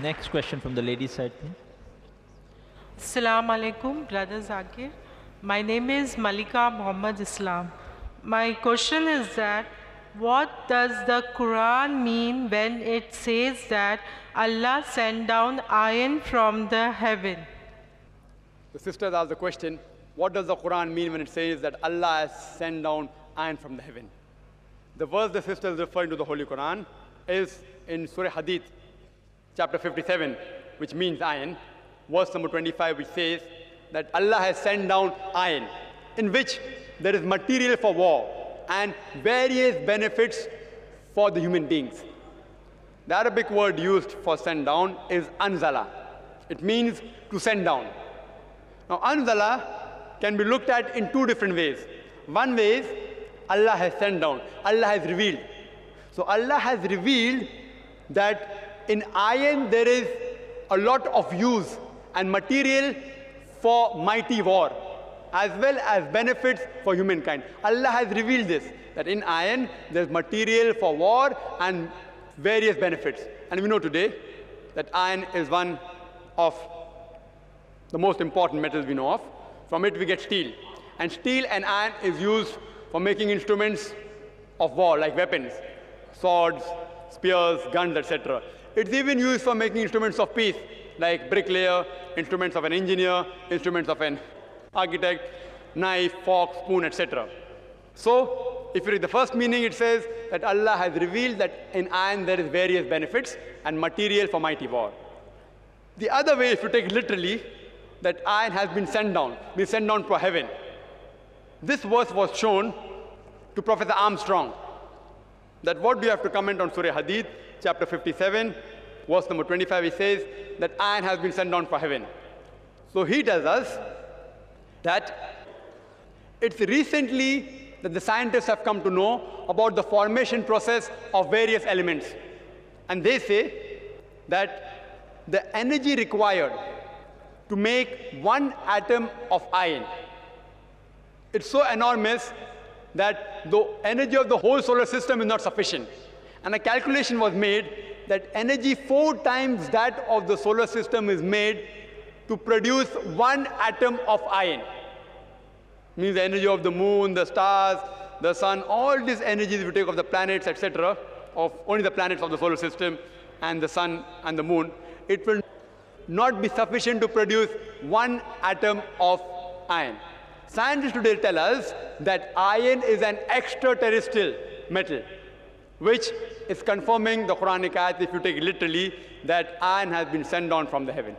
Next question from the lady side, please. Assalamu alaikum, Brother Zakir. My name is Malika Muhammad Islam. My question is that what does the Quran mean when it says that Allah sent down iron from the heaven? The sisters asked the question, what does the Quran mean when it says that Allah has sent down iron from the heaven? The verse the sisters referring to the Holy Quran is in Surah Hadith, chapter 57, which means iron, verse number 25, which says that Allah has sent down iron, in which there is material for war and various benefits for the human beings. The Arabic word used for send down is anzala. It means to send down. Now, anzala can be looked at in two different ways. One way is Allah has sent down, Allah has revealed. So, Allah has revealed that in iron there is a lot of use and material for mighty war as well as benefits for humankind. Allah has revealed this, that in iron there's material for war and various benefits. And we know today that iron is one of the most important metals we know of. From it we get steel. And steel and iron is used for making instruments of war like weapons, swords, spears, guns, etc. It's even used for making instruments of peace, like bricklayer, instruments of an engineer, instruments of an architect, knife, fork, spoon, etc. So, if you read the first meaning, it says that Allah has revealed that in iron there is various benefits and material for mighty war. The other way, if you take literally, that iron has been sent down, been sent down to heaven. This verse was shown to Professor Armstrong, that what do you have to comment on Surah Hadith, chapter 57, verse number 25, he says that iron has been sent down for heaven. So he tells us that it's recently that the scientists have come to know about the formation process of various elements. And they say that the energy required to make one atom of iron, it's so enormous that the energy of the whole solar system is not sufficient. And a calculation was made that energy four times that of the solar system is made to produce one atom of iron. Means the energy of the moon, the stars, the sun, all these energies we take of the planets, etc., of only the planets of the solar system and the sun and the moon, it will not be sufficient to produce one atom of iron. Scientists today tell us that iron is an extraterrestrial metal, which is confirming the Quranic ayat if you take literally that iron has been sent down from the heaven.